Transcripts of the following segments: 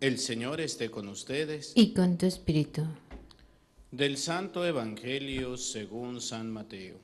El Señor esté con ustedes. Y con tu espíritu. Del Santo Evangelio según San Mateo.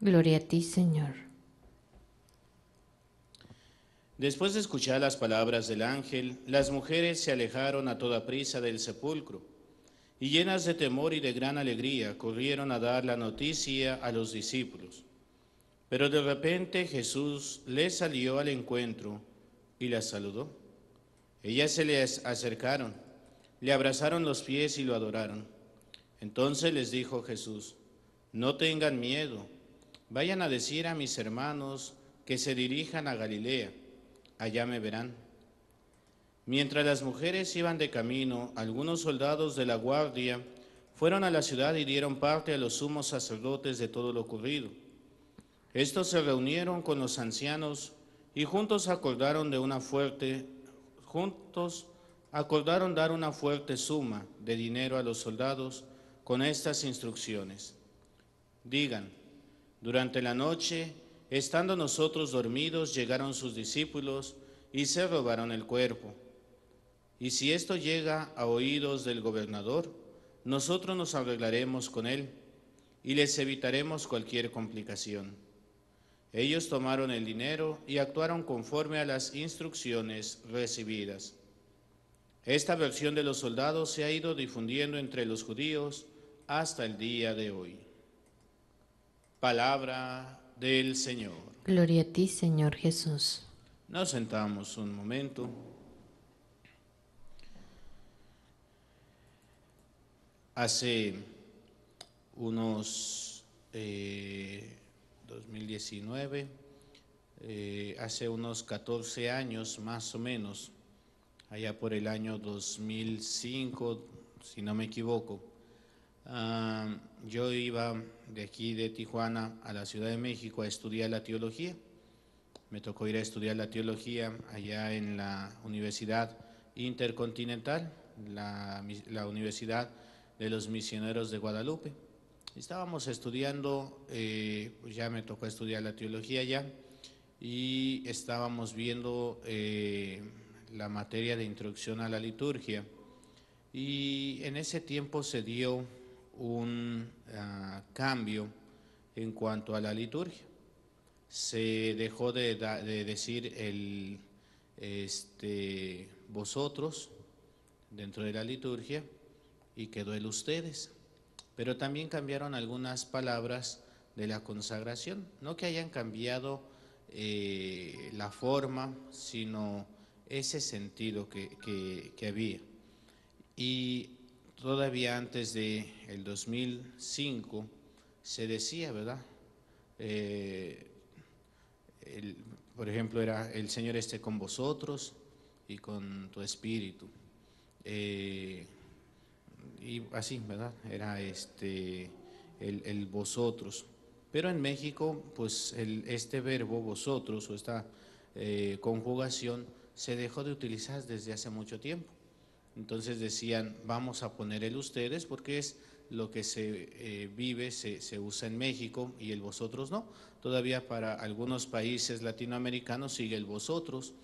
Gloria a ti, Señor. Después de escuchar las palabras del ángel, las mujeres se alejaron a toda prisa del sepulcro y llenas de temor y de gran alegría corrieron a dar la noticia a los discípulos. Pero de repente Jesús les salió al encuentro y las saludó. Ellas se les acercaron, le abrazaron los pies y lo adoraron. Entonces les dijo Jesús, no tengan miedo, vayan a decir a mis hermanos que se dirijan a Galilea, allá me verán. Mientras las mujeres iban de camino, algunos soldados de la guardia fueron a la ciudad y dieron parte a los sumos sacerdotes de todo lo ocurrido. Estos se reunieron con los ancianos y juntos acordaron de una fuerte juntos acordaron dar una fuerte suma de dinero a los soldados con estas instrucciones. Digan, durante la noche, estando nosotros dormidos, llegaron sus discípulos y se robaron el cuerpo. Y si esto llega a oídos del gobernador, nosotros nos arreglaremos con él y les evitaremos cualquier complicación. Ellos tomaron el dinero y actuaron conforme a las instrucciones recibidas. Esta versión de los soldados se ha ido difundiendo entre los judíos hasta el día de hoy. Palabra del Señor. Gloria a ti, Señor Jesús. Nos sentamos un momento. Hace unos eh, 2019, eh, hace unos 14 años más o menos, allá por el año 2005, si no me equivoco, ah, yo iba de aquí de Tijuana a la Ciudad de México a estudiar la teología. Me tocó ir a estudiar la teología allá en la Universidad Intercontinental, la Universidad de los Misioneros de Guadalupe. Estábamos estudiando, eh, pues ya me tocó estudiar la teología ya, y estábamos viendo eh, la materia de introducción a la liturgia. Y en ese tiempo se dio un ah, cambio en cuanto a la liturgia. Se dejó de, de decir el este, vosotros dentro de la liturgia y quedó el ustedes pero también cambiaron algunas palabras de la consagración, no que hayan cambiado eh, la forma, sino ese sentido que, había. Y todavía antes de 2005 se decía, ¿verdad? Eh, por ejemplo, era el Señor esté con vosotros y con tu espíritu. Eh, y así, ¿verdad? Era este, el, vosotros. Pero en México, pues este verbo vosotros o esta eh, conjugación se dejó de utilizar desde hace mucho tiempo. Entonces decían, vamos a poner el ustedes porque es lo que se eh, vive, se, se, usa en México y el vosotros no. Todavía para algunos países latinoamericanos sigue el vosotros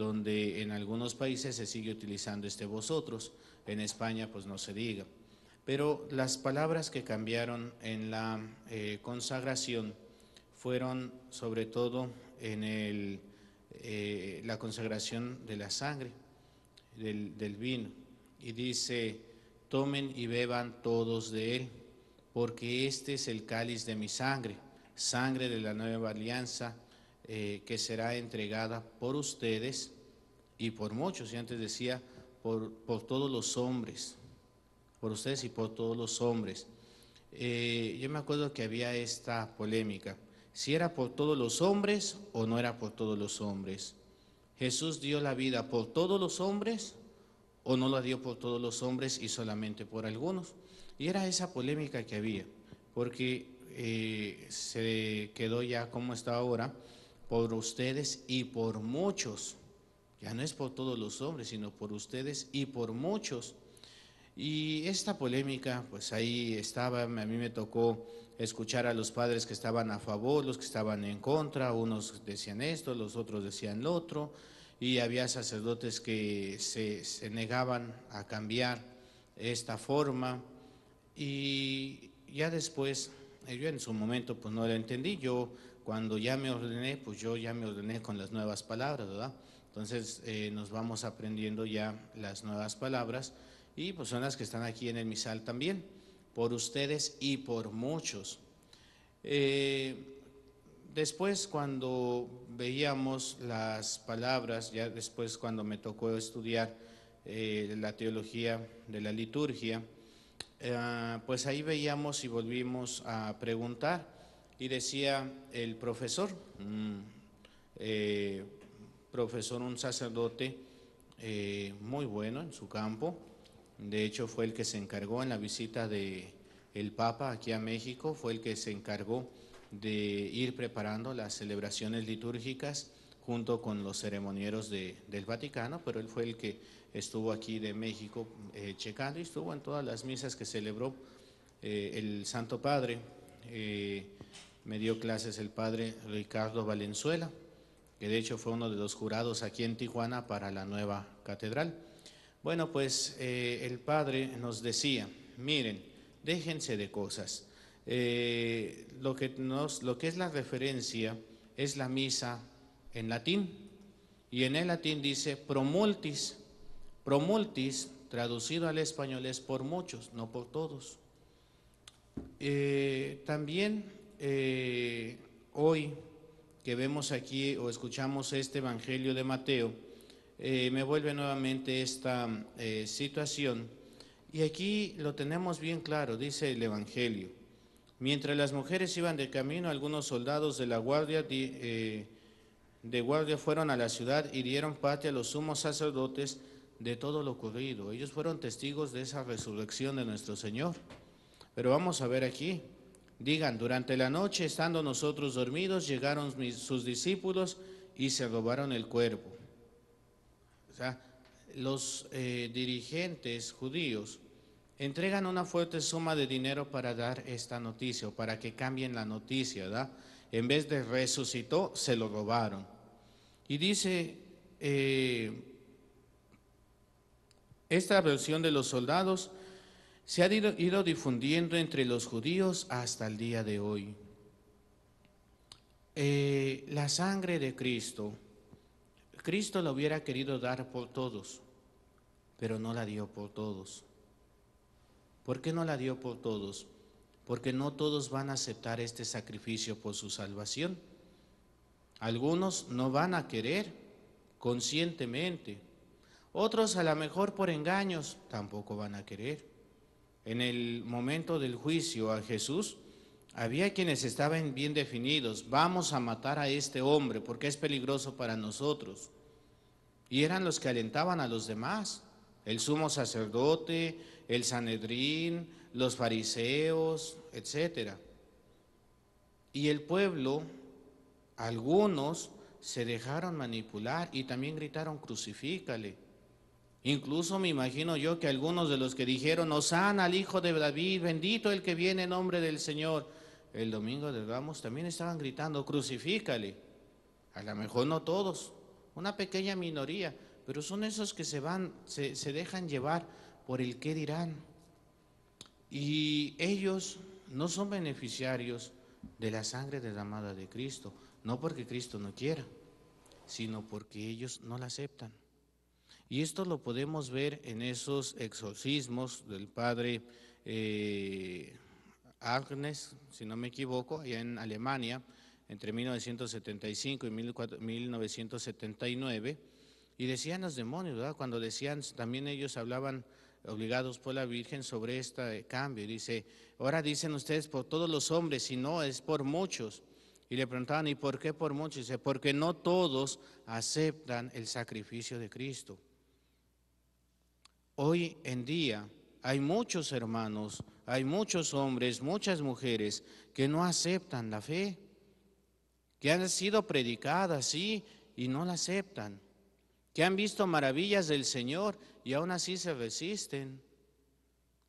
donde en algunos países se sigue utilizando este vosotros, en España pues no se diga. Pero las palabras que cambiaron en la eh, consagración fueron sobre todo en el, eh, la consagración de la sangre, del vino. Y dice, tomen y beban todos de él, porque este es el cáliz de mi sangre, sangre de la nueva alianza eh, que será entregada por ustedes y por muchos, y antes decía, por, por todos los hombres, por ustedes y por todos los hombres. Eh, yo me acuerdo que había esta polémica, si era por todos los hombres o no era por todos los hombres. Jesús dio la vida por todos los hombres o no la dio por todos los hombres y solamente por algunos. Y era esa polémica que había, porque eh, se quedó ya como está ahora, por ustedes y por muchos. Ya no es por todos los hombres, sino por ustedes y por muchos. Y esta polémica, pues ahí estaba, a mí me tocó escuchar a los padres que estaban a favor, los que estaban en contra, unos decían esto, los otros decían lo otro, y había sacerdotes que se, se negaban a cambiar esta forma. Y ya después, yo en su momento pues no lo entendí, yo cuando ya me ordené, pues yo ya me ordené con las nuevas palabras, ¿verdad? Entonces eh, nos vamos aprendiendo ya las nuevas palabras y pues son las que están aquí en el misal también, por ustedes y por muchos. Eh, después cuando veíamos las palabras, ya después cuando me tocó estudiar eh, la teología de la liturgia, pues ahí veíamos y volvimos a preguntar y decía el profesor, mm. eh, profesor, un sacerdote eh, muy bueno en su campo, de hecho fue el que se encargó en la visita del el Papa aquí a México, fue el que se encargó de ir preparando las celebraciones litúrgicas junto con los ceremonieros del Vaticano, pero él fue el que estuvo aquí de México eh, checando y estuvo en todas las misas que celebró el Santo Padre me dio clases el padre Ricardo Valenzuela, que de hecho fue uno de los jurados aquí en Tijuana para la nueva catedral. Bueno, pues eh, el padre nos decía, miren, déjense de cosas. Eh, lo, que es la referencia es la misa en latín, y en el latín dice promultis. Promultis, traducido al español, es por muchos, no por todos. Eh, también eh, hoy que vemos aquí o escuchamos este Evangelio de Mateo, eh, me vuelve nuevamente esta eh, situación. Y aquí lo tenemos bien claro, dice el Evangelio. Mientras las mujeres iban de camino, algunos soldados de la guardia de guardia fueron a la ciudad y dieron parte a los sumos sacerdotes de todo lo ocurrido. Ellos fueron testigos de esa resurrección de nuestro Señor. Pero vamos a ver aquí, Digan, durante la noche, estando nosotros dormidos, llegaron sus discípulos y se robaron el cuerpo. O los eh, dirigentes judíos entregan una fuerte suma de dinero para dar esta noticia o para que cambien la noticia, En vez de resucitó, se lo robaron. Y dice, eh, esta versión de los soldados se ha ido, difundiendo entre los judíos hasta el día de hoy. Eh, la sangre de Cristo, Cristo la hubiera querido dar por todos, pero no la dio por todos. ¿Por qué no la dio por todos? Porque no todos van a aceptar este sacrificio por su salvación. Algunos no van a querer conscientemente. Otros a lo mejor por engaños tampoco van a querer en el momento del juicio a Jesús, había quienes estaban bien definidos, vamos a matar a este hombre porque es peligroso para nosotros. Y eran los que alentaban a los demás, el sumo sacerdote, el Sanedrín, los fariseos, etc. Y el pueblo, algunos, se dejaron manipular y también gritaron, crucifícale. Incluso me imagino yo que algunos de los que dijeron, Osana al hijo de David, bendito el que viene en nombre del Señor, el domingo de vamos también estaban gritando, crucifícale. A lo mejor no todos, una pequeña minoría, pero son esos que se van, se, se dejan llevar por el qué dirán. Y ellos no son beneficiarios de la sangre derramada de Cristo, no porque Cristo no quiera, sino porque ellos no la aceptan. Y esto lo podemos ver en esos exorcismos del padre eh, Agnes, si no me equivoco, allá en Alemania, entre 1975 y 1979. Y decían los demonios, ¿verdad? Cuando decían, también ellos hablaban obligados por la Virgen sobre este cambio. Y dice, ahora dicen ustedes por todos los hombres, si no, es por muchos. Y le preguntaban, ¿y por qué por muchos? dice, porque no todos aceptan el sacrificio de Cristo. Hoy en día hay muchos hermanos, hay muchos hombres, muchas mujeres que no aceptan la fe, que han sido predicadas, y no la aceptan, que han visto maravillas del Señor y aún así se resisten.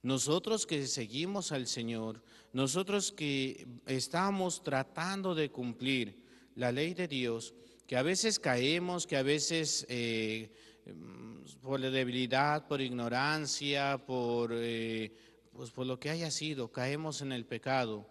Nosotros que seguimos al Señor, nosotros que estamos tratando de cumplir la ley de Dios, que a veces caemos, que a veces eh, Mm, por la debilidad, por ignorancia, por, eh, pues por lo que haya sido, caemos en el pecado,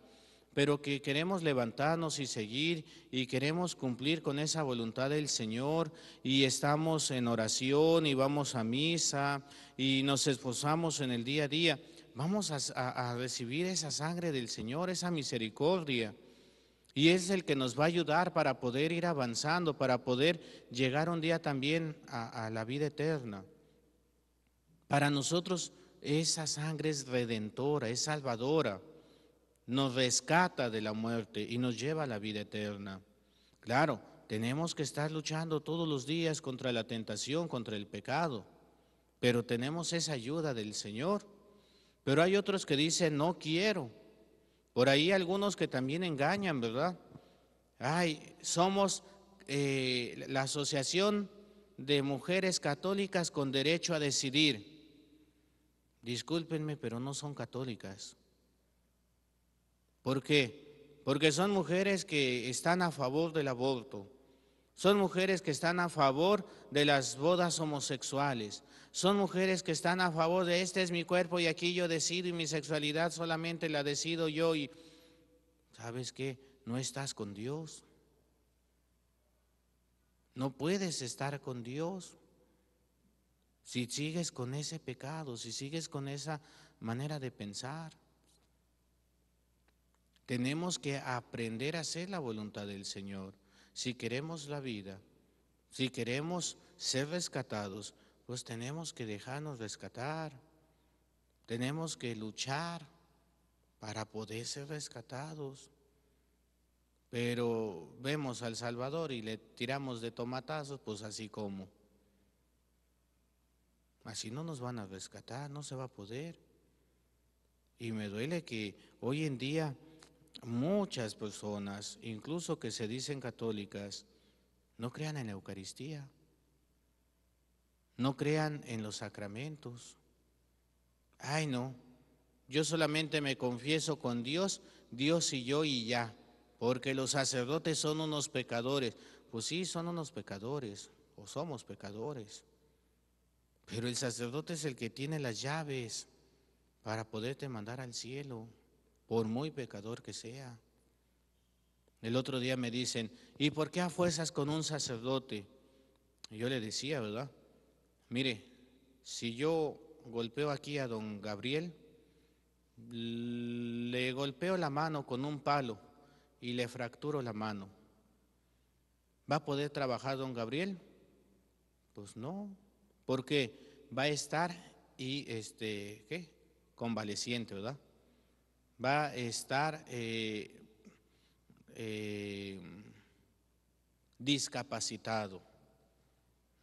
pero que queremos levantarnos y seguir y queremos cumplir con esa voluntad del Señor y estamos en oración y vamos a misa y nos esforzamos en el día a día, vamos a recibir esa sangre del Señor, esa misericordia. Y es el que nos va a ayudar para poder ir avanzando, para poder llegar un día también a, la vida eterna. Para nosotros esa sangre es redentora, es salvadora, nos rescata de la muerte y nos lleva a la vida eterna. Claro, tenemos que estar luchando todos los días contra la tentación, contra el pecado, pero tenemos esa ayuda del Señor. Pero hay otros que dicen, no quiero, por ahí algunos que también engañan, ¿verdad? Ay, somos eh, la Asociación de Mujeres Católicas con Derecho a Decidir. Discúlpenme, pero no son católicas. ¿Por qué? Porque son mujeres que están a favor del aborto, son mujeres que están a favor de las bodas homosexuales. Son mujeres que están a favor de este es mi cuerpo y aquí yo decido y mi sexualidad solamente la decido yo y ¿sabes qué? No estás con Dios. No puedes estar con Dios. Si sigues con ese pecado, si sigues con esa manera de pensar, tenemos que aprender a hacer la voluntad del Señor si queremos la vida, si queremos ser rescatados, pues tenemos que dejarnos rescatar, tenemos que luchar para poder ser rescatados. Pero vemos al Salvador y le tiramos de tomatazos, pues así como. Así no nos van a rescatar, no se va a poder. Y me duele que hoy en día muchas personas, incluso que se dicen católicas, no crean en la Eucaristía, no crean en los sacramentos. Ay, no, yo solamente me confieso con Dios, Dios y yo y ya, porque los sacerdotes son unos pecadores. Pues sí, son unos pecadores, o somos pecadores. Pero el sacerdote es el que tiene las llaves para poderte mandar al cielo por muy pecador que sea. El otro día me dicen, ¿y por qué a fuerzas con un sacerdote? yo le decía, ¿verdad? Mire, si yo golpeo aquí a don Gabriel, le golpeo la mano con un palo y le fracturo la mano. ¿Va a poder trabajar don Gabriel? Pues no, porque va a estar y este, ¿qué? Convaleciente, ¿verdad? va a estar eh, eh, discapacitado.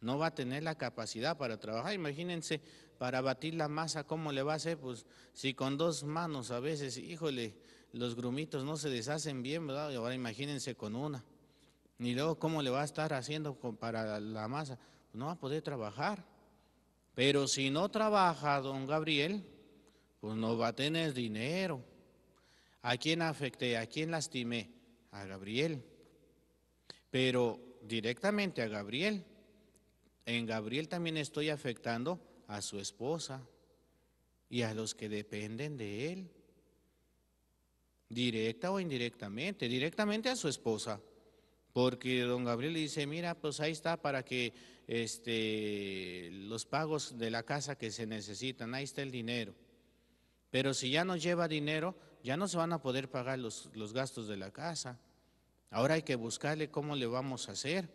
No va a tener la capacidad para trabajar. Imagínense, para batir la masa, ¿cómo le va a hacer? Pues si con dos manos a veces, híjole, los grumitos no se deshacen bien, ¿verdad? ahora imagínense con una. Ni luego, ¿cómo le va a estar haciendo para la masa? no va a poder trabajar. Pero si no trabaja, don Gabriel, pues no va a tener dinero. ¿A quién afecté? ¿A quién lastimé? A Gabriel. Pero directamente a Gabriel. En Gabriel también estoy afectando a su esposa y a los que dependen de él. Directa o indirectamente, directamente a su esposa. Porque don Gabriel le dice, mira, pues ahí está para que este, los pagos de la casa que se necesitan, ahí está el dinero. Pero si ya no lleva dinero, ya no se van a poder pagar los, gastos de la casa. Ahora hay que buscarle cómo le vamos a hacer.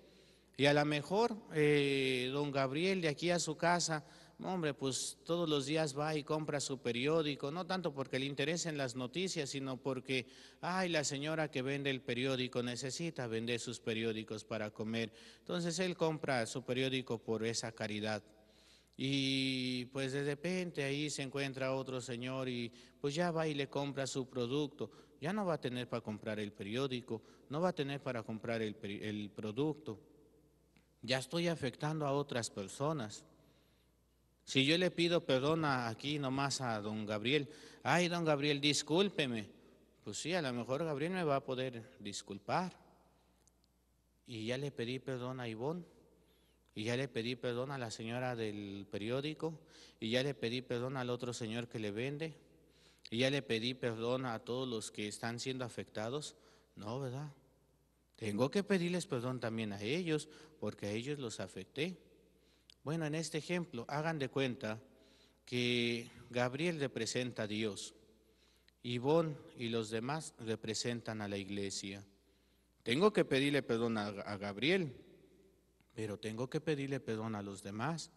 Y a lo mejor eh, don Gabriel de aquí a su casa, hombre, pues todos los días va y compra su periódico, no tanto porque le interesen las noticias, sino porque, ay, la señora que vende el periódico necesita vender sus periódicos para comer. Entonces él compra su periódico por esa caridad y pues de repente ahí se encuentra otro señor y pues ya va y le compra su producto. Ya no va a tener para comprar el periódico, no va a tener para comprar el, el producto. Ya estoy afectando a otras personas. Si yo le pido perdón aquí nomás a don Gabriel, ay don Gabriel, discúlpeme. Pues sí, a lo mejor Gabriel me va a poder disculpar. Y ya le pedí perdón a Ivonne. Y ya le pedí perdón a la señora del periódico, y ya le pedí perdón al otro señor que le vende, y ya le pedí perdón a todos los que están siendo afectados. No, ¿verdad? Tengo que pedirles perdón también a ellos, porque a ellos los afecté. Bueno, en este ejemplo, hagan de cuenta que Gabriel representa a Dios, Ivón y los demás representan a la iglesia. Tengo que pedirle perdón a, a Gabriel, pero tengo que pedirle perdón a los demás.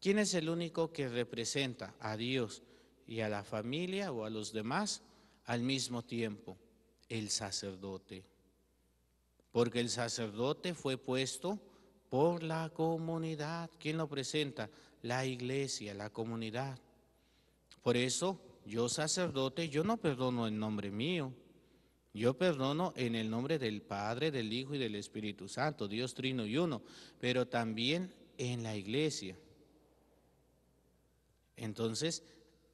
¿Quién es el único que representa a Dios y a la familia o a los demás al mismo tiempo? El sacerdote. Porque el sacerdote fue puesto por la comunidad. ¿Quién lo presenta? La iglesia, la comunidad. Por eso, yo sacerdote, yo no perdono en nombre mío yo perdono en el nombre del Padre, del Hijo y del Espíritu Santo, Dios Trino y Uno, pero también en la iglesia. Entonces,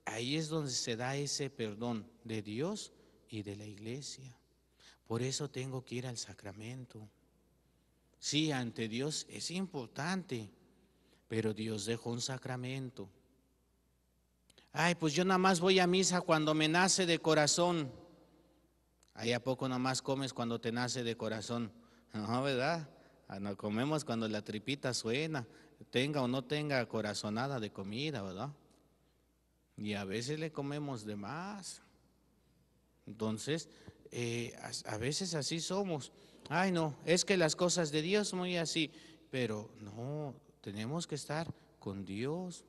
ahí es donde se da ese perdón de Dios y de la iglesia. Por eso tengo que ir al sacramento. Sí, ante Dios es importante, pero Dios dejó un sacramento. Ay, pues yo nada más voy a misa cuando me nace de corazón. Ahí a poco nomás comes cuando te nace de corazón. No, ¿verdad? Ah, no comemos cuando la tripita suena, tenga o no tenga corazonada de comida, ¿verdad? Y a veces le comemos de más. Entonces, eh, a, veces así somos. Ay, no, es que las cosas de Dios muy así, pero no, tenemos que estar con Dios.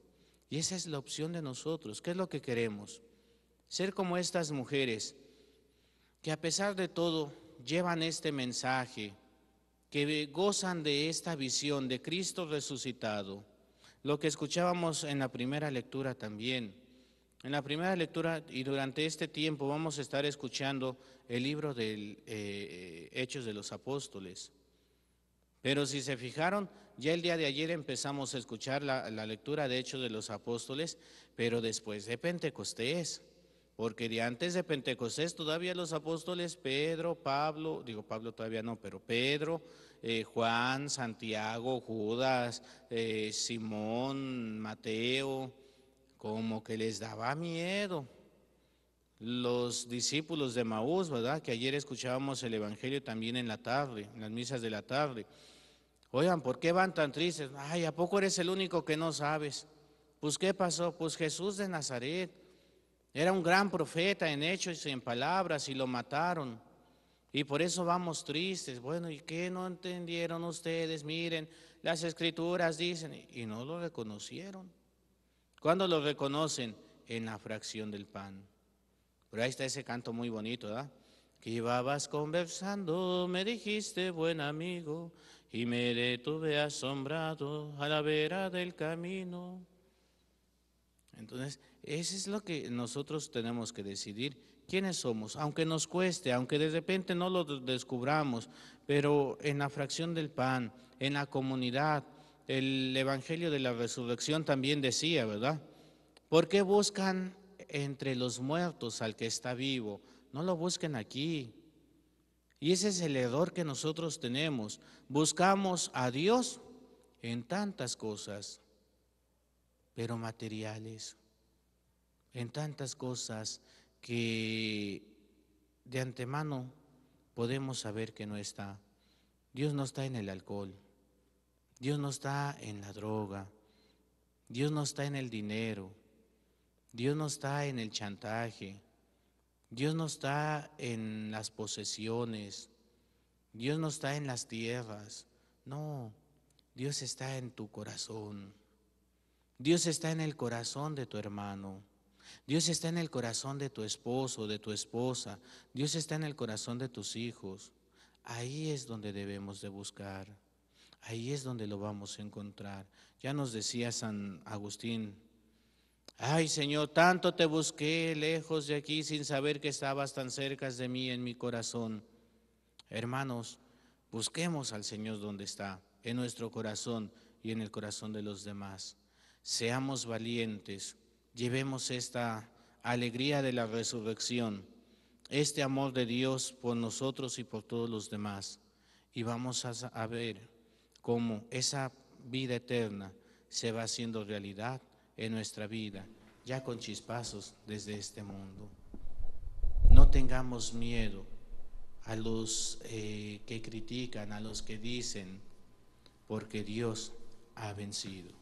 Y esa es la opción de nosotros. ¿Qué es lo que queremos? Ser como estas mujeres que a pesar de todo llevan este mensaje, que gozan de esta visión de Cristo resucitado, lo que escuchábamos en la primera lectura también. En la primera lectura y durante este tiempo vamos a estar escuchando el libro de eh, Hechos de los Apóstoles. Pero si se fijaron, ya el día de ayer empezamos a escuchar la, la lectura de Hechos de los Apóstoles, pero después de Pentecostés. Porque de antes de Pentecostés todavía los apóstoles Pedro, Pablo, digo Pablo todavía no, pero Pedro, eh, Juan, Santiago, Judas, eh, Simón, Mateo, como que les daba miedo. Los discípulos de Maús, ¿verdad? Que ayer escuchábamos el Evangelio también en la tarde, en las misas de la tarde. Oigan, ¿por qué van tan tristes? Ay, ¿a poco eres el único que no sabes? Pues ¿qué pasó? Pues Jesús de Nazaret era un gran profeta en hechos y en palabras y lo mataron. Y por eso vamos tristes. Bueno, ¿y qué no entendieron ustedes? Miren, las escrituras dicen, y no lo reconocieron. ¿Cuándo lo reconocen? En la fracción del pan. Pero ahí está ese canto muy bonito, ¿verdad? Que ibas conversando, me dijiste buen amigo, y me detuve asombrado a la vera del camino. Entonces, eso es lo que nosotros tenemos que decidir, quiénes somos, aunque nos cueste, aunque de repente no lo descubramos, pero en la fracción del pan, en la comunidad, el Evangelio de la Resurrección también decía, ¿verdad? ¿Por qué buscan entre los muertos al que está vivo? No lo busquen aquí. Y ese es el error que nosotros tenemos. Buscamos a Dios en tantas cosas, pero materiales, en tantas cosas que de antemano podemos saber que no está. Dios no está en el alcohol, Dios no está en la droga, Dios no está en el dinero, Dios no está en el chantaje, Dios no está en las posesiones, Dios no está en las tierras, no, Dios está en tu corazón. Dios está en el corazón de tu hermano. Dios está en el corazón de tu esposo, de tu esposa. Dios está en el corazón de tus hijos. Ahí es donde debemos de buscar. Ahí es donde lo vamos a encontrar. Ya nos decía San Agustín, ay Señor, tanto te busqué lejos de aquí sin saber que estabas tan cerca de mí en mi corazón. Hermanos, busquemos al Señor donde está, en nuestro corazón y en el corazón de los demás. Seamos valientes, llevemos esta alegría de la resurrección, este amor de Dios por nosotros y por todos los demás. Y vamos a, ver cómo esa vida eterna se va haciendo realidad en nuestra vida, ya con chispazos desde este mundo. No tengamos miedo a los eh, que critican, a los que dicen, porque Dios ha vencido.